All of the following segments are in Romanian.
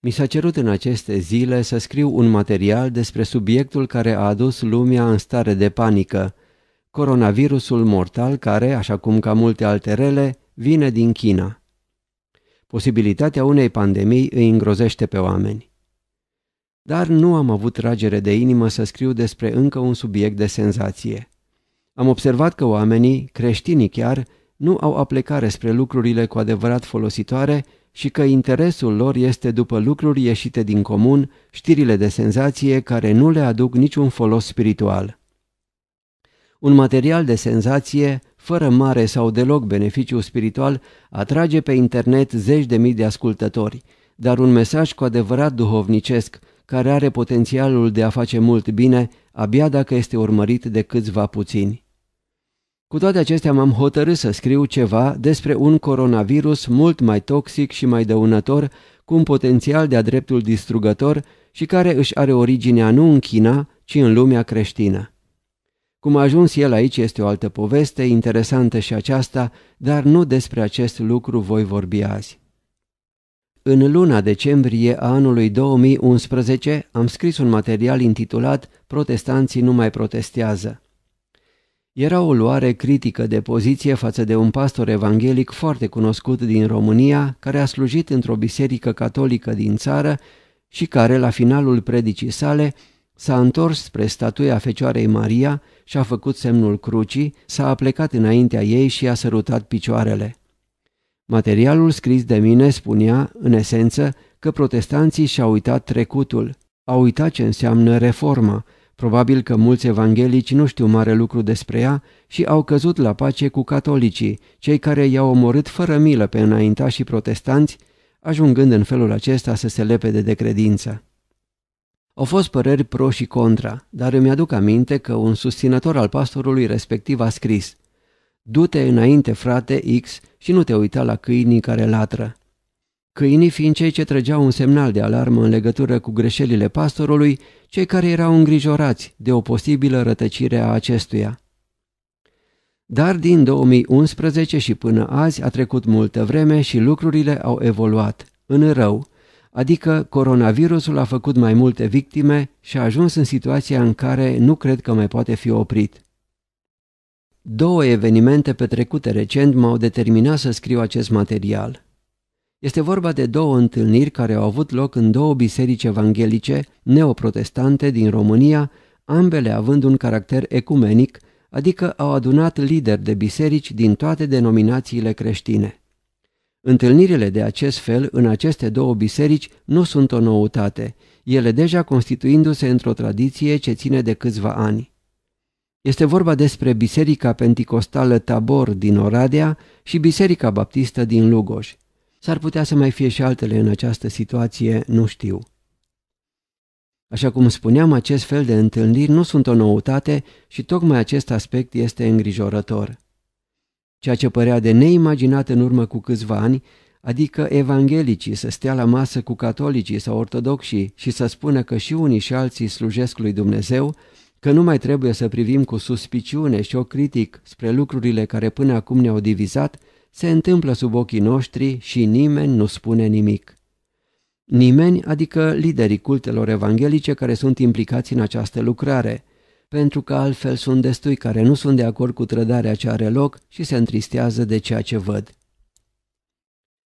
Mi s-a cerut în aceste zile să scriu un material despre subiectul care a adus lumea în stare de panică, coronavirusul mortal care, așa cum ca multe alte rele, vine din China. Posibilitatea unei pandemii îi îngrozește pe oameni. Dar nu am avut tragere de inimă să scriu despre încă un subiect de senzație. Am observat că oamenii, creștinii chiar, nu au aplecare spre lucrurile cu adevărat folositoare, și că interesul lor este după lucruri ieșite din comun, știrile de senzație care nu le aduc niciun folos spiritual. Un material de senzație, fără mare sau deloc beneficiu spiritual, atrage pe internet zeci de mii de ascultători, dar un mesaj cu adevărat duhovnicesc, care are potențialul de a face mult bine, abia dacă este urmărit de câțiva puțini. Cu toate acestea m-am hotărât să scriu ceva despre un coronavirus mult mai toxic și mai dăunător, cu un potențial de-a dreptul distrugător și care își are originea nu în China, ci în lumea creștină. Cum a ajuns el aici este o altă poveste, interesantă și aceasta, dar nu despre acest lucru voi vorbi azi. În luna decembrie a anului 2011 am scris un material intitulat Protestanții nu mai protestează. Era o luare critică de poziție față de un pastor evanghelic foarte cunoscut din România, care a slujit într-o biserică catolică din țară și care, la finalul predicii sale, s-a întors spre statuia Fecioarei Maria și a făcut semnul crucii, s-a aplecat înaintea ei și a sărutat picioarele. Materialul scris de mine spunea, în esență, că protestanții și-au uitat trecutul, au uitat ce înseamnă reforma, Probabil că mulți evanghelici nu știu mare lucru despre ea și au căzut la pace cu catolicii, cei care i-au omorât fără milă pe și protestanți, ajungând în felul acesta să se lepede de credință. Au fost păreri pro și contra, dar îmi aduc aminte că un susținător al pastorului respectiv a scris Du-te înainte, frate X, și nu te uita la câinii care latră. Câinii fiind cei ce trăgeau un semnal de alarmă în legătură cu greșelile pastorului, cei care erau îngrijorați de o posibilă rătăcire a acestuia. Dar din 2011 și până azi a trecut multă vreme și lucrurile au evoluat, în rău, adică coronavirusul a făcut mai multe victime și a ajuns în situația în care nu cred că mai poate fi oprit. Două evenimente petrecute recent m-au determinat să scriu acest material. Este vorba de două întâlniri care au avut loc în două biserici evanghelice neoprotestante din România, ambele având un caracter ecumenic, adică au adunat lideri de biserici din toate denominațiile creștine. Întâlnirile de acest fel în aceste două biserici nu sunt o noutate, ele deja constituindu-se într-o tradiție ce ține de câțiva ani. Este vorba despre Biserica Pentecostală Tabor din Oradea și Biserica Baptistă din Lugoj. S-ar putea să mai fie și altele în această situație, nu știu. Așa cum spuneam, acest fel de întâlniri nu sunt o noutate și tocmai acest aspect este îngrijorător. Ceea ce părea de neimaginat în urmă cu câțiva ani, adică evanghelicii să stea la masă cu catolicii sau ortodoxii și să spună că și unii și alții slujesc lui Dumnezeu, că nu mai trebuie să privim cu suspiciune și o critic spre lucrurile care până acum ne-au divizat, se întâmplă sub ochii noștri și nimeni nu spune nimic. Nimeni, adică liderii cultelor evanghelice care sunt implicați în această lucrare, pentru că altfel sunt destui care nu sunt de acord cu trădarea ce are loc și se întristează de ceea ce văd.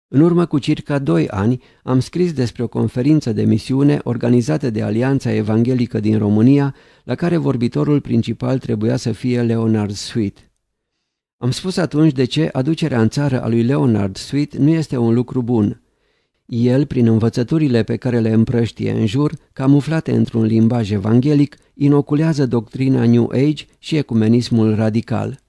În urmă cu circa doi ani am scris despre o conferință de misiune organizată de Alianța Evanghelică din România, la care vorbitorul principal trebuia să fie Leonard Sweet. Am spus atunci de ce aducerea în țară a lui Leonard Sweet nu este un lucru bun. El, prin învățăturile pe care le împrăștie în jur, camuflate într-un limbaj evanghelic, inoculează doctrina New Age și ecumenismul radical.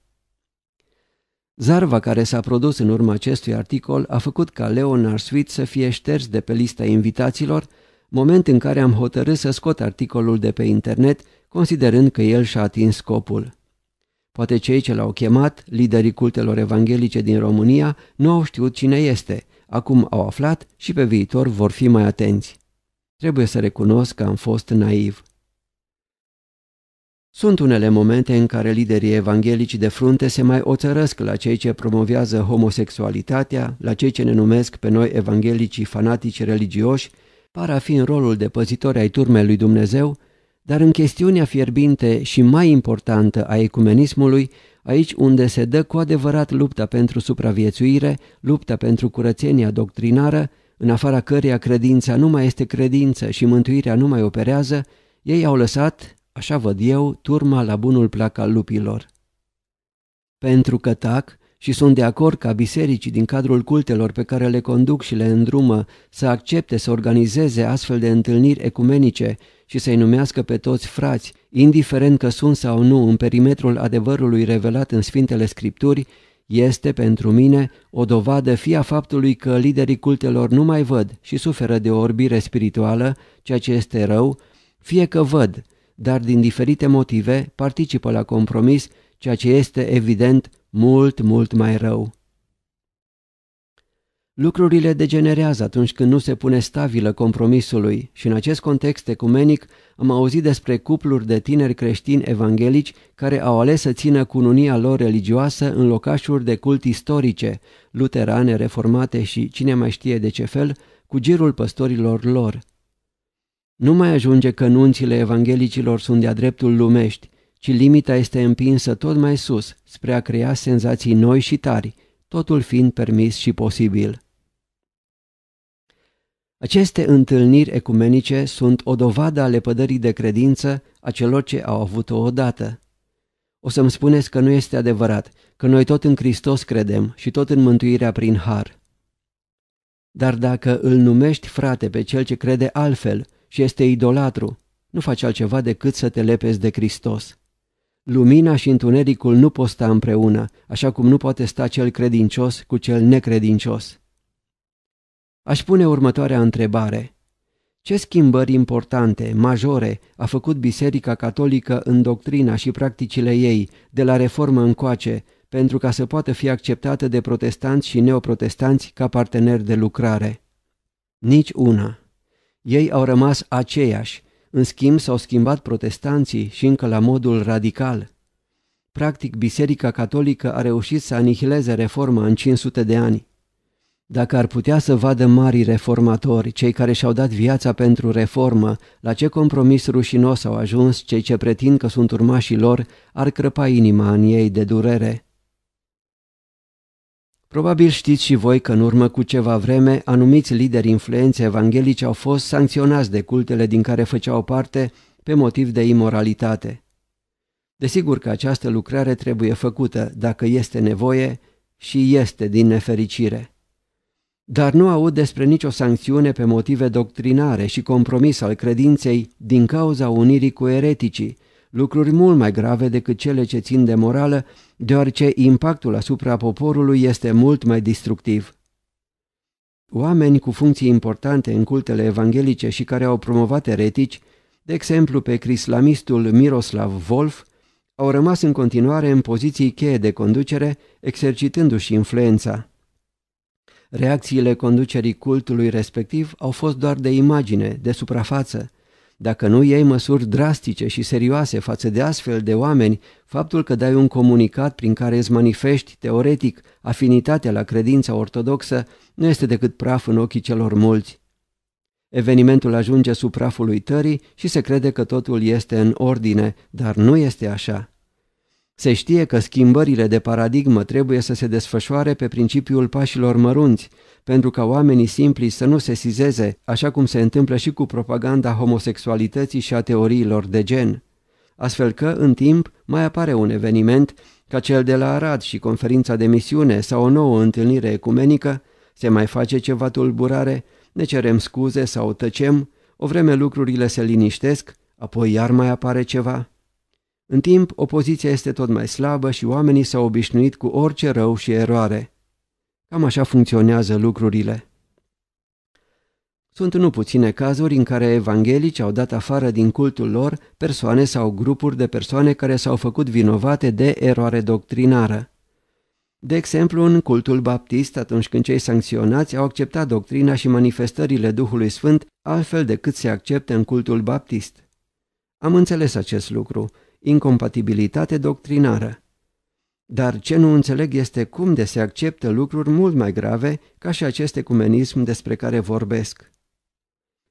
Zarva care s-a produs în urma acestui articol a făcut ca Leonard Sweet să fie șters de pe lista invitaților, moment în care am hotărât să scot articolul de pe internet, considerând că el și-a atins scopul. Poate cei ce l-au chemat, liderii cultelor evanghelice din România, nu au știut cine este. Acum au aflat și pe viitor vor fi mai atenți. Trebuie să recunosc că am fost naiv. Sunt unele momente în care liderii evanghelici de frunte se mai oțărăsc la cei ce promovează homosexualitatea, la cei ce ne numesc pe noi evanghelicii fanatici religioși, par a fi în rolul de păzitori ai turmei lui Dumnezeu dar în chestiunea fierbinte și mai importantă a ecumenismului, aici unde se dă cu adevărat lupta pentru supraviețuire, lupta pentru curățenia doctrinară, în afara căreia credința nu mai este credință și mântuirea nu mai operează, ei au lăsat, așa văd eu, turma la bunul plac al lupilor. Pentru că tac și sunt de acord ca bisericii din cadrul cultelor pe care le conduc și le îndrumă să accepte să organizeze astfel de întâlniri ecumenice și să-i numească pe toți frați, indiferent că sunt sau nu în perimetrul adevărului revelat în Sfintele Scripturi, este pentru mine o dovadă fie a faptului că liderii cultelor nu mai văd și suferă de o orbire spirituală, ceea ce este rău, fie că văd, dar din diferite motive participă la compromis, ceea ce este evident mult, mult mai rău. Lucrurile degenerează atunci când nu se pune stabilă compromisului și în acest context ecumenic am auzit despre cupluri de tineri creștini evanghelici care au ales să țină cununia lor religioasă în locașuri de cult istorice, luterane, reformate și cine mai știe de ce fel, cu girul păstorilor lor. Nu mai ajunge că nunțile evanghelicilor sunt de-a dreptul lumești, ci limita este împinsă tot mai sus spre a crea senzații noi și tari, totul fiind permis și posibil. Aceste întâlniri ecumenice sunt o dovadă ale lepădării de credință a celor ce au avut-o odată. O să-mi spuneți că nu este adevărat, că noi tot în Hristos credem și tot în mântuirea prin har. Dar dacă îl numești frate pe cel ce crede altfel și este idolatru, nu faci altceva decât să te lepezi de Hristos. Lumina și întunericul nu pot sta împreună, așa cum nu poate sta cel credincios cu cel necredincios. Aș pune următoarea întrebare. Ce schimbări importante, majore, a făcut Biserica Catolică în doctrina și practicile ei, de la reformă încoace, pentru ca să poată fi acceptată de protestanți și neoprotestanți ca parteneri de lucrare? Nici una. Ei au rămas aceiași, în schimb s-au schimbat protestanții și încă la modul radical. Practic, Biserica Catolică a reușit să anihileze reforma în 500 de ani. Dacă ar putea să vadă mari reformatori, cei care și-au dat viața pentru reformă, la ce compromis rușinos au ajuns cei ce pretind că sunt urmașii lor, ar crăpa inima în ei de durere. Probabil știți și voi că în urmă cu ceva vreme, anumiți lideri influențe evanghelici au fost sancționați de cultele din care făceau parte pe motiv de imoralitate. Desigur că această lucrare trebuie făcută, dacă este nevoie, și este din nefericire dar nu aud despre nicio sancțiune pe motive doctrinare și compromis al credinței din cauza unirii cu ereticii, lucruri mult mai grave decât cele ce țin de morală, deoarece impactul asupra poporului este mult mai destructiv. Oameni cu funcții importante în cultele evanghelice și care au promovat eretici, de exemplu pe crislamistul Miroslav Wolf, au rămas în continuare în poziții cheie de conducere, exercitându-și influența. Reacțiile conducerii cultului respectiv au fost doar de imagine, de suprafață. Dacă nu iei măsuri drastice și serioase față de astfel de oameni, faptul că dai un comunicat prin care îți manifesti teoretic afinitatea la credința ortodoxă nu este decât praf în ochii celor mulți. Evenimentul ajunge sub praful uitării și se crede că totul este în ordine, dar nu este așa. Se știe că schimbările de paradigmă trebuie să se desfășoare pe principiul pașilor mărunți, pentru ca oamenii simpli să nu se sizeze, așa cum se întâmplă și cu propaganda homosexualității și a teoriilor de gen. Astfel că, în timp, mai apare un eveniment, ca cel de la Arad și conferința de misiune sau o nouă întâlnire ecumenică, se mai face ceva tulburare, ne cerem scuze sau tăcem, o vreme lucrurile se liniștesc, apoi iar mai apare ceva. În timp, opoziția este tot mai slabă și oamenii s-au obișnuit cu orice rău și eroare. Cam așa funcționează lucrurile. Sunt nu puține cazuri în care evanghelici au dat afară din cultul lor persoane sau grupuri de persoane care s-au făcut vinovate de eroare doctrinară. De exemplu, în cultul baptist, atunci când cei sancționați au acceptat doctrina și manifestările Duhului Sfânt altfel decât se acceptă în cultul baptist. Am înțeles acest lucru incompatibilitate doctrinară. Dar ce nu înțeleg este cum de se acceptă lucruri mult mai grave ca și acest ecumenism despre care vorbesc.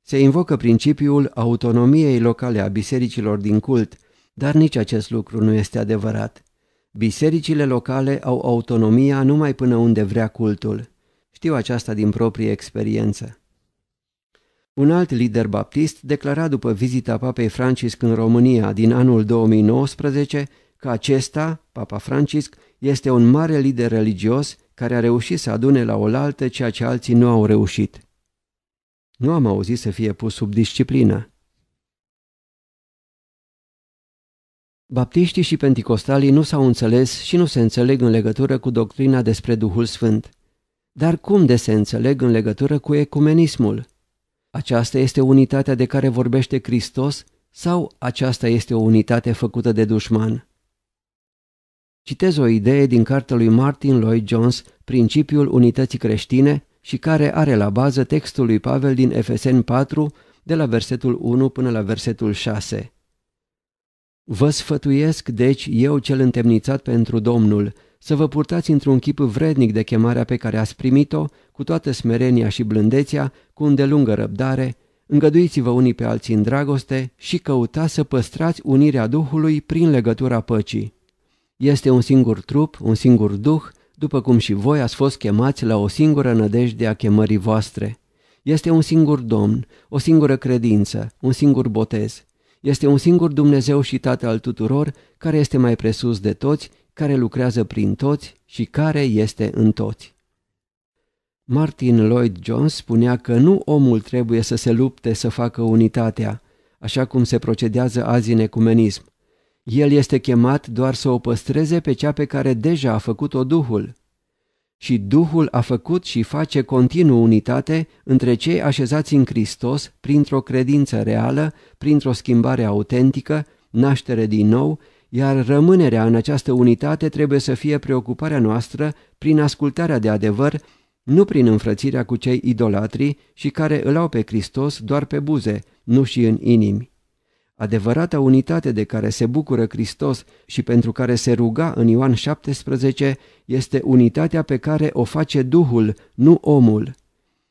Se invocă principiul autonomiei locale a bisericilor din cult, dar nici acest lucru nu este adevărat. Bisericile locale au autonomia numai până unde vrea cultul. Știu aceasta din proprie experiență. Un alt lider baptist declara după vizita papei Francisc în România din anul 2019 că acesta, papa Francisc, este un mare lider religios care a reușit să adune la oaltă ceea ce alții nu au reușit. Nu am auzit să fie pus sub disciplină. Baptiștii și penticostalii nu s-au înțeles și nu se înțeleg în legătură cu doctrina despre Duhul Sfânt. Dar cum de se înțeleg în legătură cu ecumenismul? Aceasta este unitatea de care vorbește Hristos sau aceasta este o unitate făcută de dușman? Citez o idee din cartea lui Martin Lloyd Jones, Principiul unității creștine, și care are la bază textul lui Pavel din Efeseni 4, de la versetul 1 până la versetul 6. Vă sfătuiesc, deci, eu cel întemnițat pentru Domnul, să vă purtați într-un chip vrednic de chemarea pe care ați primit-o, cu toată smerenia și blândețea, cu îndelungă răbdare, îngăduiți-vă unii pe alții în dragoste și căutați să păstrați unirea Duhului prin legătura păcii. Este un singur trup, un singur Duh, după cum și voi ați fost chemați la o singură nădejde a chemării voastre. Este un singur Domn, o singură credință, un singur botez. Este un singur Dumnezeu și Tatăl al tuturor, care este mai presus de toți care lucrează prin toți și care este în toți. Martin Lloyd Jones spunea că nu omul trebuie să se lupte să facă unitatea, așa cum se procedează azi în ecumenism. El este chemat doar să o păstreze pe cea pe care deja a făcut-o Duhul. Și Duhul a făcut și face continuu unitate între cei așezați în Hristos printr-o credință reală, printr-o schimbare autentică, naștere din nou iar rămânerea în această unitate trebuie să fie preocuparea noastră prin ascultarea de adevăr, nu prin înfrățirea cu cei idolatri și care îl au pe Hristos doar pe buze, nu și în inimi. Adevărata unitate de care se bucură Hristos și pentru care se ruga în Ioan 17 este unitatea pe care o face Duhul, nu omul.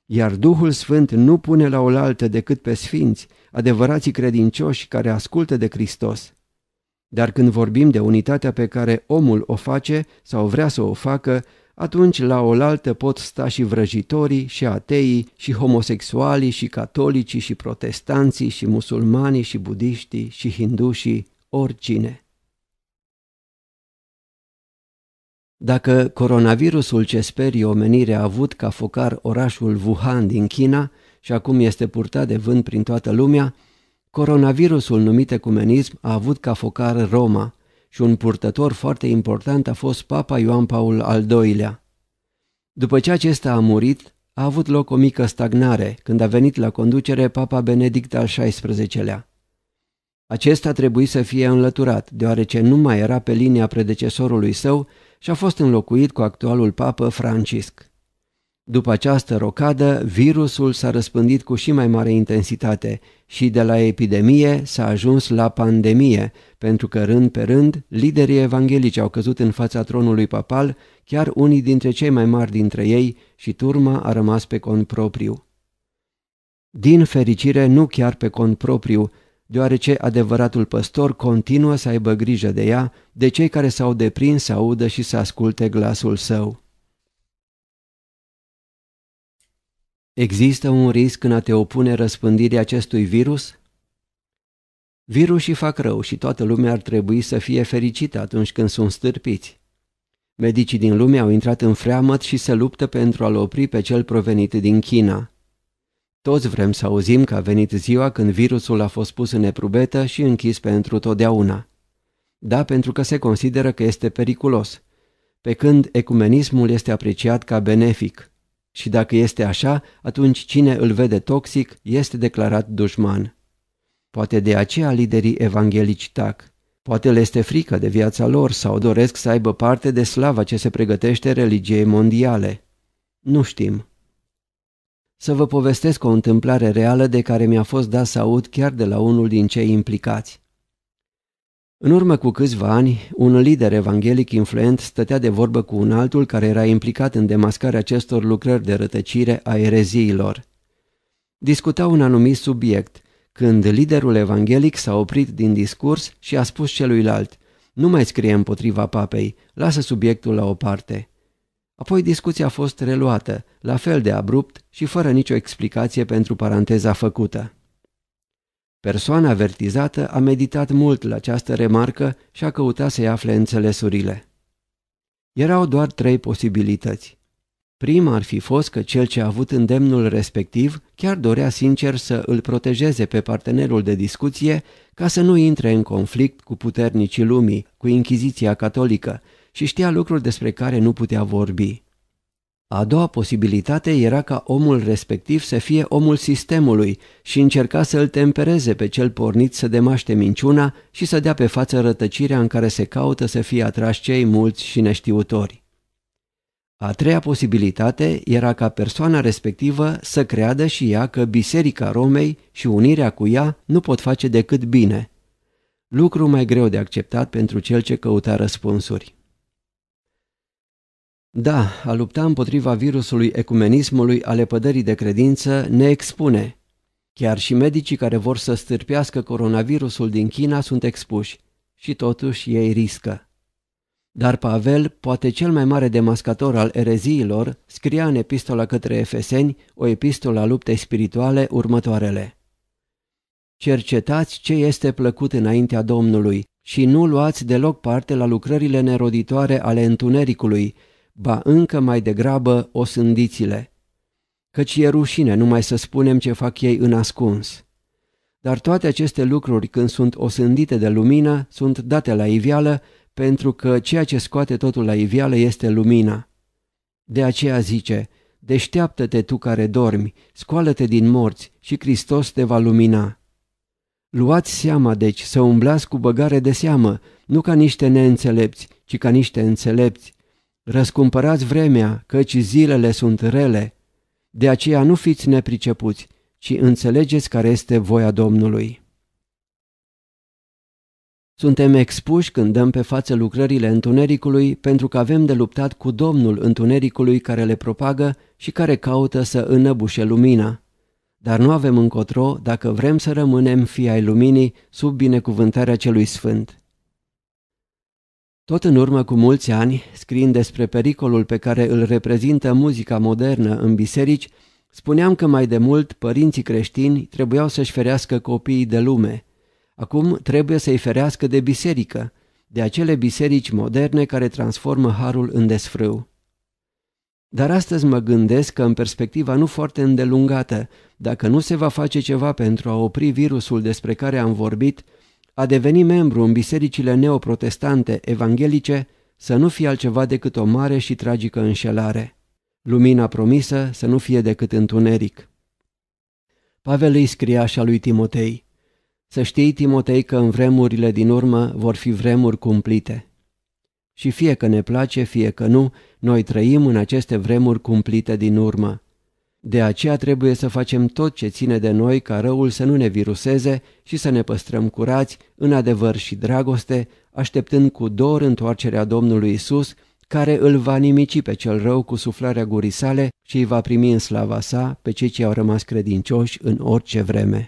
Iar Duhul Sfânt nu pune la oaltă decât pe sfinți, adevărații credincioși care ascultă de Hristos. Dar când vorbim de unitatea pe care omul o face sau vrea să o facă, atunci la oaltă pot sta și vrăjitorii, și ateii, și homosexualii, și catolicii, și protestanții, și musulmanii, și budiștii, și hindușii, oricine. Dacă coronavirusul ce sperie omenire a avut ca focar orașul Wuhan din China și acum este purtat de vânt prin toată lumea, Coronavirusul numit ecumenism a avut ca focar Roma și un purtător foarte important a fost Papa Ioan Paul al II-lea. După ce acesta a murit, a avut loc o mică stagnare când a venit la conducere Papa Benedict al XVI-lea. Acesta trebuie să fie înlăturat, deoarece nu mai era pe linia predecesorului său și a fost înlocuit cu actualul papă Francisc. După această rocadă, virusul s-a răspândit cu și mai mare intensitate și de la epidemie s-a ajuns la pandemie, pentru că rând pe rând, liderii evanghelici au căzut în fața tronului papal, chiar unii dintre cei mai mari dintre ei și turma a rămas pe cont propriu. Din fericire, nu chiar pe cont propriu, deoarece adevăratul păstor continuă să aibă grijă de ea, de cei care s-au deprins să audă și să asculte glasul său. Există un risc în a te opune răspândirii acestui virus? Virusii fac rău și toată lumea ar trebui să fie fericită atunci când sunt stârpiți. Medicii din lume au intrat în freamăt și se luptă pentru a-l opri pe cel provenit din China. Toți vrem să auzim că a venit ziua când virusul a fost pus în eprubetă și închis pentru totdeauna. Da, pentru că se consideră că este periculos, pe când ecumenismul este apreciat ca benefic. Și dacă este așa, atunci cine îl vede toxic este declarat dușman. Poate de aceea liderii evanghelici tac. Poate le este frică de viața lor sau doresc să aibă parte de slava ce se pregătește religiei mondiale. Nu știm. Să vă povestesc o întâmplare reală de care mi-a fost dat să aud chiar de la unul din cei implicați. În urmă cu câțiva ani, un lider evanghelic influent stătea de vorbă cu un altul care era implicat în demascarea acestor lucrări de rătăcire a ereziilor. Discutau un anumit subiect, când liderul evanghelic s-a oprit din discurs și a spus celuilalt, nu mai scrie împotriva papei, lasă subiectul la o parte. Apoi discuția a fost reluată, la fel de abrupt și fără nicio explicație pentru paranteza făcută. Persoana avertizată a meditat mult la această remarcă și a căutat să-i afle înțelesurile. Erau doar trei posibilități. Prima ar fi fost că cel ce a avut îndemnul respectiv chiar dorea sincer să îl protejeze pe partenerul de discuție ca să nu intre în conflict cu puternicii lumii, cu Inchiziția Catolică și știa lucruri despre care nu putea vorbi. A doua posibilitate era ca omul respectiv să fie omul sistemului și încerca să îl tempereze pe cel pornit să demaște minciuna și să dea pe față rătăcirea în care se caută să fie atrași cei mulți și neștiutori. A treia posibilitate era ca persoana respectivă să creadă și ea că Biserica Romei și unirea cu ea nu pot face decât bine. Lucru mai greu de acceptat pentru cel ce căuta răspunsuri. Da, a lupta împotriva virusului ecumenismului ale pădării de credință ne expune. Chiar și medicii care vor să stârpească coronavirusul din China sunt expuși și totuși ei riscă. Dar Pavel, poate cel mai mare demascator al ereziilor, scria în epistola către Efeseni, o epistolă a luptei spirituale, următoarele. Cercetați ce este plăcut înaintea Domnului și nu luați deloc parte la lucrările neroditoare ale întunericului, ba încă mai degrabă sândițile. Căci e rușine numai să spunem ce fac ei în ascuns. Dar toate aceste lucruri, când sunt osândite de lumină, sunt date la ivială, pentru că ceea ce scoate totul la ivială este lumina. De aceea zice, deșteaptă-te tu care dormi, scoală-te din morți și Hristos te va lumina. Luați seama, deci, să umblați cu băgare de seamă, nu ca niște neînțelepți, ci ca niște înțelepți, Răscumpărați vremea, căci zilele sunt rele. De aceea nu fiți nepricepuți, ci înțelegeți care este voia Domnului. Suntem expuși când dăm pe față lucrările întunericului pentru că avem de luptat cu Domnul întunericului care le propagă și care caută să înăbușe lumina. Dar nu avem încotro dacă vrem să rămânem fii ai luminii sub binecuvântarea celui sfânt. Tot în urmă cu mulți ani, scriind despre pericolul pe care îl reprezintă muzica modernă în biserici, spuneam că mai de mult părinții creștini trebuiau să-și ferească copiii de lume. Acum trebuie să-i ferească de biserică, de acele biserici moderne care transformă harul în desfrâu. Dar astăzi mă gândesc că în perspectiva nu foarte îndelungată, dacă nu se va face ceva pentru a opri virusul despre care am vorbit, a deveni membru în bisericile neoprotestante evanghelice să nu fie altceva decât o mare și tragică înșelare. Lumina promisă să nu fie decât întuneric. Pavel îi scrie așa lui Timotei, Să știi, Timotei, că în vremurile din urmă vor fi vremuri cumplite. Și fie că ne place, fie că nu, noi trăim în aceste vremuri cumplite din urmă. De aceea trebuie să facem tot ce ține de noi ca răul să nu ne viruseze și să ne păstrăm curați în adevăr și dragoste, așteptând cu dor întoarcerea Domnului Isus, care îl va nimici pe cel rău cu suflarea gurii sale și îi va primi în slava sa pe cei ce au rămas credincioși în orice vreme.